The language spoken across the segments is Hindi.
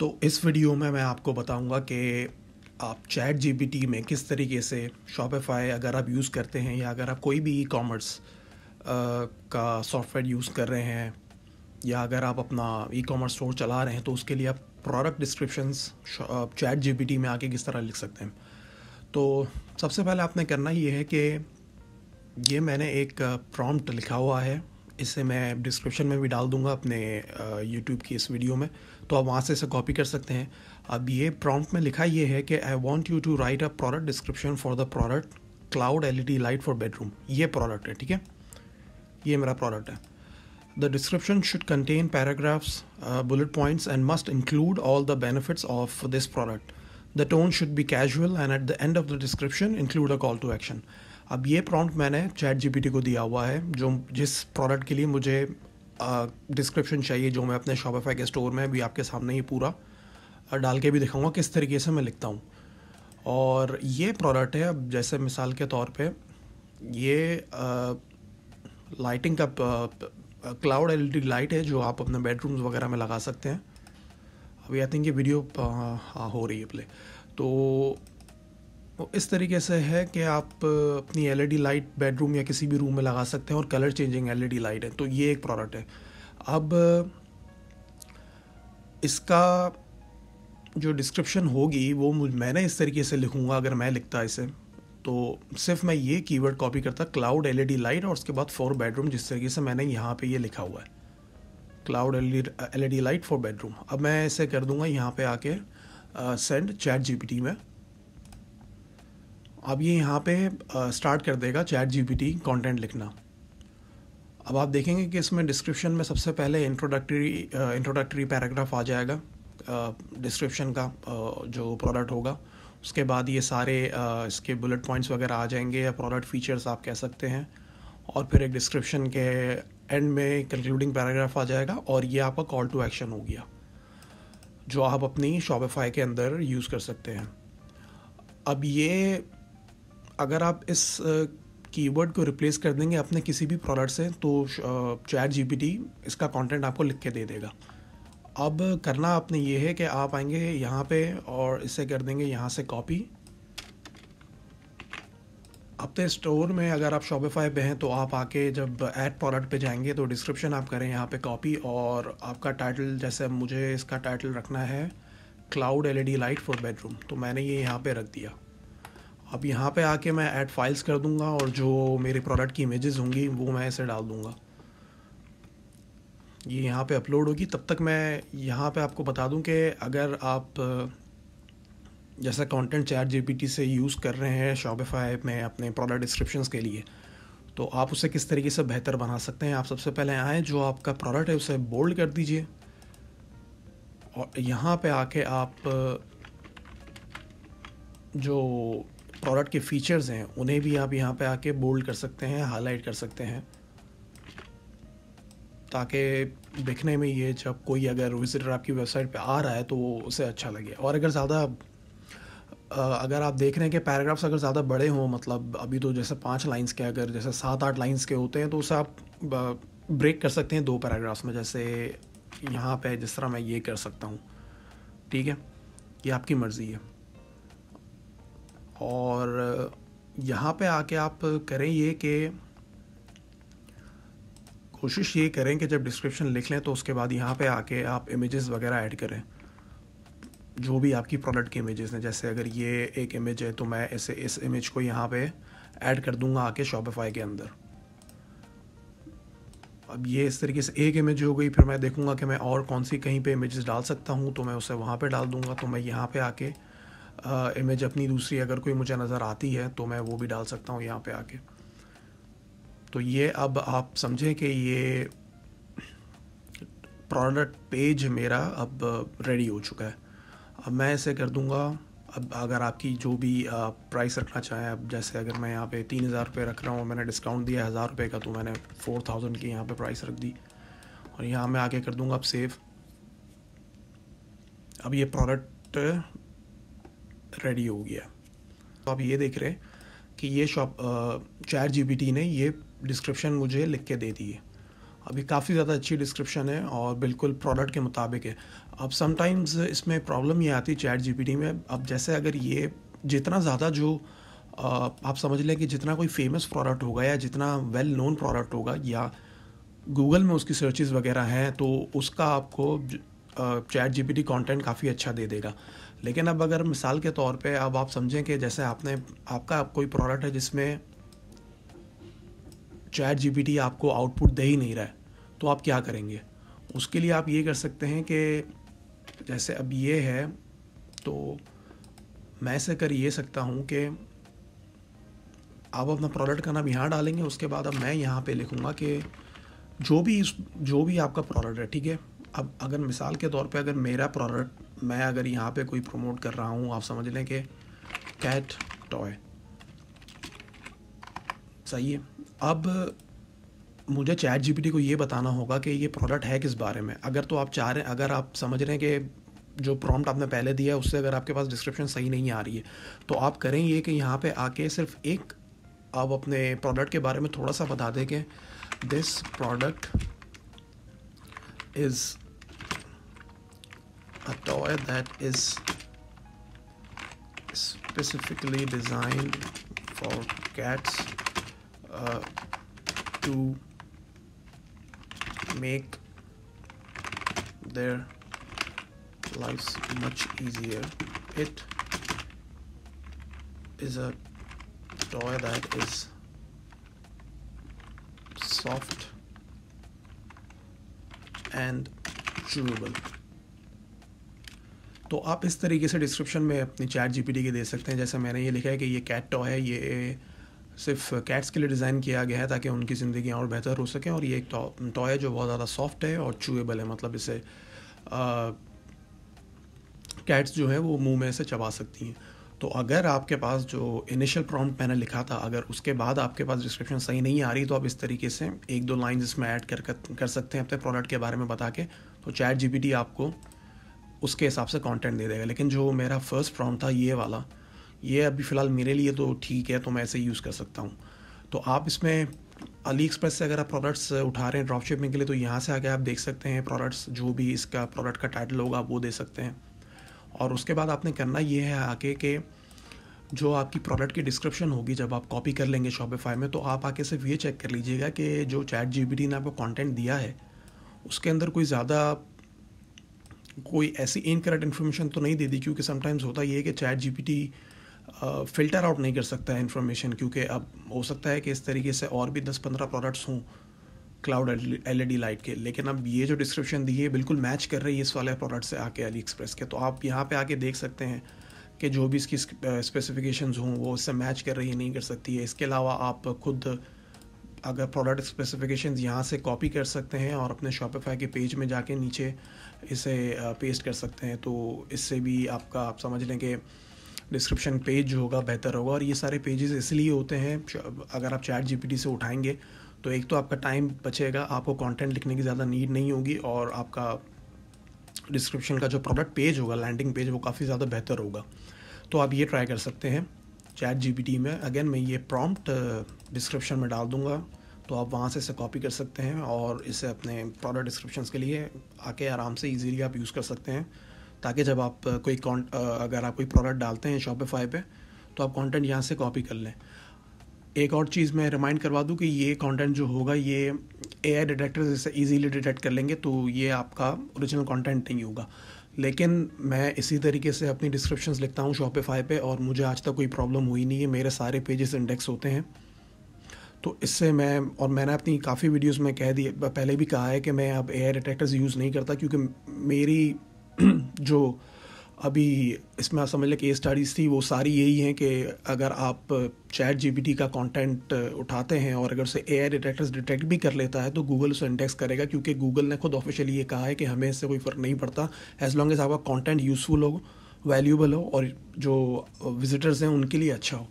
तो इस वीडियो में मैं आपको बताऊंगा कि आप चैट जी में किस तरीके से शॉपिफाई अगर आप यूज़ करते हैं या अगर आप कोई भी ई कॉमर्स का सॉफ्टवेयर यूज़ कर रहे हैं या अगर आप अपना ई कॉमर्स स्टोर चला रहे हैं तो उसके लिए आप प्रोडक्ट डिस्क्रिप्शंस चैट जी में आके किस तरह लिख सकते हैं तो सबसे पहले आपने करना ये है कि ये मैंने एक प्रॉम्प्ट लिखा हुआ है इसे मैं डिस्क्रिप्शन में भी डाल दूंगा अपने यूट्यूब की इस वीडियो में तो आप वहाँ से इसे कॉपी कर सकते हैं अब ये प्रॉम्प्ट में लिखा ये है कि I want you to write a product description for the product cloud L light for bedroom ये प्रोडक्ट है ठीक है ये मेरा प्रोडक्ट है the description should contain paragraphs bullet points and must include all the benefits of this product the tone should be casual and at the end of the description include a call to action अब ये प्रॉम्प्ट मैंने चैट जी को दिया हुआ है जो जिस प्रोडक्ट के लिए मुझे डिस्क्रिप्शन चाहिए जो मैं अपने शॉपिफाई के स्टोर में भी आपके सामने ही पूरा डाल के भी दिखाऊंगा किस तरीके से मैं लिखता हूँ और ये प्रोडक्ट है अब जैसे मिसाल के तौर पे ये आ, लाइटिंग का क्लाउड एलईडी लाइट है जो आप अपने बेडरूम्स वगैरह में लगा सकते हैं अभी आई थिंक ये वीडियो हाँ हो रही है प्ले तो वो तो इस तरीके से है कि आप अपनी एल लाइट बेडरूम या किसी भी रूम में लगा सकते हैं और कलर चेंजिंग एल लाइट है तो ये एक प्रोडक्ट है अब इसका जो डिस्क्रिप्शन होगी वो मैंने इस तरीके से लिखूँगा अगर मैं लिखता इसे तो सिर्फ मैं ये कीवर्ड कॉपी करता क्लाउड एलईडी लाइट और उसके बाद फोर बेडरूम जिस तरीके से मैंने यहाँ पे ये लिखा हुआ है cloud LED light for bedroom अब मैं इसे कर दूंगा यहाँ पे आके सेंड चैट जीपीटी में अब ये यहाँ पे स्टार्ट कर देगा चैट जीपीटी कंटेंट लिखना अब आप देखेंगे कि इसमें डिस्क्रिप्शन में सबसे पहले इंट्रोडक्टरी इंट्रोडक्टरी पैराग्राफ आ जाएगा डिस्क्रिप्शन का जो प्रोडक्ट होगा उसके बाद ये सारे इसके बुलेट पॉइंट्स वगैरह आ जाएंगे या प्रोडक्ट फीचर्स आप कह सकते हैं और फिर एक डिस्क्रिप्शन के एंड में कंक्लूडिंग पैराग्राफ आ जाएगा और ये आपका कॉल टू एक्शन हो गया जो आप अपनी शॉपिफाई के अंदर यूज़ कर सकते हैं अब ये अगर आप इस कीवर्ड को रिप्लेस कर देंगे अपने किसी भी प्रोडक्ट से तो चैट जीपीटी इसका कंटेंट आपको लिख के दे देगा अब करना आपने ये है कि आप आएंगे यहाँ पे और इसे कर देंगे यहाँ से कॉपी अपने तो स्टोर में अगर आप शॉपिफाई पे हैं तो आप आके जब ऐड प्रोडक्ट पे जाएंगे तो डिस्क्रिप्शन आप करें यहाँ पे कॉपी और आपका टाइटल जैसे मुझे इसका टाइटल रखना है cloud LED light for bedroom तो मैंने ये यहाँ पे रख दिया अब यहाँ पे आके मैं ऐड फाइल्स कर दूंगा और जो मेरे प्रोडक्ट की इमेजेस होंगी वो मैं इसे डाल दूंगा ये यह यहाँ पे अपलोड होगी तब तक मैं यहाँ पे आपको बता दूं कि अगर आप जैसा कंटेंट चैट जीपीटी से यूज़ कर रहे हैं शॉपिफाई में अपने प्रोडक्ट डिस्क्रिप्शंस के लिए तो आप उसे किस तरीके से बेहतर बना सकते हैं आप सबसे पहले आएँ जो आपका प्रोडक्ट है उसे बोल्ड कर दीजिए और यहाँ पे आके आप जो प्रोडक्ट के फीचर्स हैं उन्हें भी आप यहाँ पे आके बोल्ड कर सकते हैं हाईलाइट कर सकते हैं ताकि दिखने में ये जब कोई अगर विजिटर आपकी वेबसाइट पे आ रहा है तो उसे अच्छा लगे और अगर ज़्यादा अगर आप देख रहे हैं कि पैराग्राफ्स अगर ज़्यादा बड़े हों मतलब अभी तो जैसे पाँच लाइन्स के अगर जैसे सात आठ लाइन्स के होते हैं तो उसे आप ब्रेक कर सकते हैं दो पैराग्राफ्स में जैसे यहाँ पे जिस तरह मैं ये कर सकता हूँ ठीक है ये आपकी मर्ज़ी है और यहाँ पे आके आप करें ये कि कोशिश ये करें कि जब डिस्क्रिप्शन लिख लें तो उसके बाद यहाँ पे आके आप इमेजेस वगैरह ऐड करें जो भी आपकी प्रोडक्ट की इमेजेस हैं जैसे अगर ये एक इमेज है तो मैं इसे इस इमेज को यहाँ पे ऐड कर दूंगा आके शॉपिफाई के अंदर अब ये इस तरीके से एक इमेज हो गई फिर मैं देखूंगा कि मैं और कौन सी कहीं पे इमेजेस डाल सकता हूँ तो मैं उसे वहाँ पे डाल दूंगा तो मैं यहाँ पे आके इमेज अपनी दूसरी अगर कोई मुझे नज़र आती है तो मैं वो भी डाल सकता हूँ यहाँ पे आके तो ये अब आप समझें कि ये प्रोडक्ट पेज मेरा अब रेडी हो चुका है अब मैं इसे कर दूँगा अब अगर आपकी जो भी प्राइस रखना चाहें अब जैसे अगर मैं यहाँ पे तीन हज़ार रुपये रख रहा हूँ मैंने डिस्काउंट दिया हज़ार रुपये का तो मैंने फोर थाउजेंड की यहाँ पे प्राइस रख दी और यहाँ मैं आगे कर दूँगा अब सेव अब ये प्रोडक्ट रेडी हो गया तो आप ये देख रहे हैं कि ये शॉप चैट जी ने ये डिस्क्रिप्शन मुझे लिख के दे दी है अभी काफ़ी ज़्यादा अच्छी डिस्क्रिप्शन है और बिल्कुल प्रोडक्ट के मुताबिक है अब समटाइम्स इसमें प्रॉब्लम ये आती है चैट जी में अब जैसे अगर ये जितना ज़्यादा जो आप समझ लें कि जितना कोई फेमस प्रोडक्ट होगा या जितना वेल नोन प्रोडक्ट होगा या गूगल में उसकी सर्चेज वगैरह हैं तो उसका आपको chat G P T content काफ़ी अच्छा दे देगा लेकिन अब अगर मिसाल के तौर पे अब आप समझें कि जैसे आपने आपका कोई प्रोडक्ट है जिसमें चैट जीपीटी आपको आउटपुट दे ही नहीं रहा है तो आप क्या करेंगे उसके लिए आप ये कर सकते हैं कि जैसे अब ये है तो मैं से कर ये सकता हूँ कि आप अपना प्रोडक्ट का नाम यहाँ डालेंगे उसके बाद अब मैं यहाँ पे लिखूँगा कि जो भी जो भी आपका प्रोडक्ट है ठीक है अब अगर मिसाल के तौर पे अगर मेरा प्रोडक्ट मैं अगर यहाँ पे कोई प्रमोट कर रहा हूँ आप समझ लें कि कैट टॉय सही है अब मुझे चैट जीपीटी को ये बताना होगा कि ये प्रोडक्ट है किस बारे में अगर तो आप चाह रहे हैं अगर आप समझ रहे हैं कि जो प्रॉम्प्ट आपने पहले दिया है उससे अगर आपके पास डिस्क्रिप्शन सही नहीं आ रही है तो आप करें ये कि यहाँ पे आके सिर्फ एक आप अपने प्रोडक्ट के बारे में थोड़ा सा बता दें कि this product is a toy that is specifically designed for cats uh, to make their lives much easier. It is a toy that is soft and chewable. तो आप इस तरीके से डिस्क्रिप्शन में अपनी चैट जीपीटी के दे सकते हैं जैसे मैंने ये लिखा है कि ये कैट टॉ है ये सिर्फ कैट्स के लिए डिज़ाइन किया गया है ताकि उनकी ज़िंदगी और बेहतर हो सकें और ये एक टॉय है जो बहुत ज़्यादा सॉफ्ट है और चूएबल है मतलब इसे कैट्स जो है वो मुंह में से चबा सकती हैं तो अगर आपके पास जो इनिशियल प्रॉम्प्ट मैंने लिखा था अगर उसके बाद आपके पास डिस्क्रिप्शन सही नहीं आ रही तो आप इस तरीके से एक दो लाइन इसमें ऐड कर कर सकते हैं अपने प्रोडक्ट के बारे में बता के तो चैट जी आपको उसके हिसाब से कंटेंट दे देगा लेकिन जो मेरा फर्स्ट प्रॉम था ये वाला ये अभी फ़िलहाल मेरे लिए तो ठीक है तो मैं ऐसे यूज़ कर सकता हूँ तो आप इसमें अली एक्सप्रेस से अगर आप प्रोडक्ट्स उठा रहे हैं ड्रॉप शिपिंग के लिए तो यहाँ से आके आप देख सकते हैं प्रोडक्ट्स जो भी इसका प्रोडक्ट का टाइटल होगा आप वो दे सकते हैं और उसके बाद आपने करना ये है आके कि जो आपकी प्रोडक्ट की डिस्क्रिप्शन होगी जब आप कॉपी कर लेंगे शॉपिफाई में तो आप आके सिर्फ ये चेक कर लीजिएगा कि जो चैट जी ने आपको कॉन्टेंट दिया है उसके अंदर कोई ज़्यादा कोई ऐसी इनकरेक्ट इन्फॉर्मेशन तो नहीं दे दी क्योंकि समटाइम्स होता ये है कि चैट जीपीटी फिल्टर आउट नहीं कर सकता है इन्फॉर्मेशन क्योंकि अब हो सकता है कि इस तरीके से और भी दस पंद्रह प्रोडक्ट्स हों क्लाउड एल ई लाइट के लेकिन अब ये जो डिस्क्रिप्शन दी है बिल्कुल मैच कर रही है इस वाले प्रोडक्ट से आके अली एक्सप्रेस e के तो आप यहाँ पे आके देख सकते हैं कि जो भी इसकी स्पेसिफिकेशन हों वो इससे मैच कर रही है नहीं कर सकती है इसके अलावा आप खुद अगर प्रोडक्ट स्पेसिफिकेशंस यहाँ से कॉपी कर सकते हैं और अपने शॉपिफाई के पेज में जाके नीचे इसे पेस्ट कर सकते हैं तो इससे भी आपका आप समझ लें कि डिस्क्रिप्शन पेज जो होगा बेहतर होगा और ये सारे पेजेस इसलिए होते हैं अगर आप चैट जीपीटी से उठाएंगे तो एक तो आपका टाइम बचेगा आपको कंटेंट लिखने की ज़्यादा नीड नहीं होगी और आपका डिस्क्रिप्शन का जो प्रोडक्ट पेज होगा लैंडिंग पेज वो काफ़ी ज़्यादा बेहतर होगा तो आप ये ट्राई कर सकते हैं चैट जीपीटी में अगेन मैं ये प्रॉम्प्ट डिस्क्रिप्शन uh, में डाल दूँगा तो आप वहाँ से इसे कॉपी कर सकते हैं और इसे अपने प्रोडक्ट डिस्क्रिप्शन के लिए आके आराम से ईजीली आप यूज़ कर सकते हैं ताकि जब आप uh, कोई uh, अगर आप कोई प्रोडक्ट डालते हैं शॉपिफाई पे तो आप कंटेंट यहाँ से कॉपी कर लें एक और चीज़ मैं रिमाइंड करवा दूँ कि ये कंटेंट जो होगा ये ए आई डिटेक्टर इसे ईजीली डिटेक्ट कर लेंगे तो ये आपका ओरिजिनल कंटेंट नहीं होगा लेकिन मैं इसी तरीके से अपनी डिस्क्रिप्शंस लिखता हूँ शॉपिफाई पे और मुझे आज तक कोई प्रॉब्लम हुई नहीं है मेरे सारे पेजेस इंडेक्स होते हैं तो इससे मैं और मैंने अपनी काफ़ी वीडियोस में कह दिए पहले भी कहा है कि मैं अब एयर डिटेक्टर्स यूज़ नहीं करता क्योंकि मेरी जो अभी इसमें आप समझ लें केस स्टडीज़ थी वो सारी यही हैं कि अगर आप चैट जी का कंटेंट उठाते हैं और अगर उसे ए आई डिटेक्टर्स डिटेक्ट भी कर लेता है तो गूगल उसे इंडेक्स करेगा क्योंकि गूगल ने खुद ऑफिशियली ये कहा है कि हमें इससे कोई फ़र्क नहीं पड़ता एज लॉन्ग एज आपका कॉन्टेंट यूज़फुल हो वैल्यूबल हो और जो विजिटर्स हैं उनके लिए अच्छा हो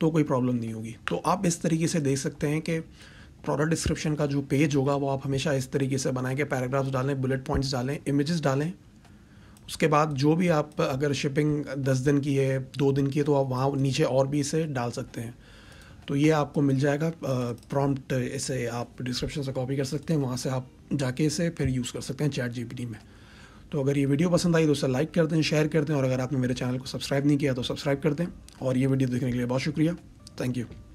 तो कोई प्रॉब्लम नहीं होगी तो आप इस तरीके से देख सकते हैं कि प्रोडक्ट डिस्क्रिप्शन का जो पेज होगा वो आप हमेशा इस तरीके से बनाएं कि पैराग्राफ्स डालें बुलेट पॉइंट्स डालें इमेजेस डालें उसके बाद जो भी आप अगर शिपिंग दस दिन की है दो दिन की है तो आप वहाँ नीचे और भी इसे डाल सकते हैं तो ये आपको मिल जाएगा प्रॉम्प्ट इसे आप डिस्क्रिप्शन से कॉपी कर सकते हैं वहाँ से आप जाके इसे फिर यूज़ कर सकते हैं चैट जी में तो अगर ये वीडियो पसंद आई तो उसे लाइक कर दें शेयर कर दें और अगर आपने मेरे चैनल को सब्सक्राइब नहीं किया तो सब्सक्राइब कर दें और ये वीडियो देखने के लिए बहुत शुक्रिया थैंक यू